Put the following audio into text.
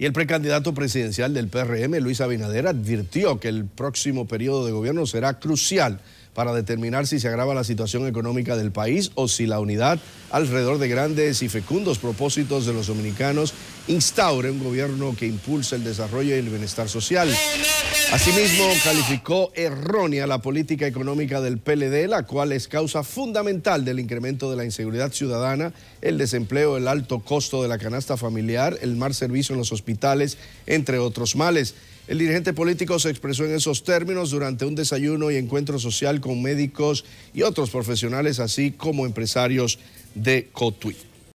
Y el precandidato presidencial del PRM, Luis Abinader, advirtió que el próximo periodo de gobierno será crucial para determinar si se agrava la situación económica del país o si la unidad alrededor de grandes y fecundos propósitos de los dominicanos instaure un gobierno que impulse el desarrollo y el bienestar social. Asimismo, calificó errónea la política económica del PLD, la cual es causa fundamental del incremento de la inseguridad ciudadana, el desempleo, el alto costo de la canasta familiar, el mal servicio en los hospitales, entre otros males. El dirigente político se expresó en esos términos durante un desayuno y encuentro social con médicos y otros profesionales, así como empresarios de Cotuí.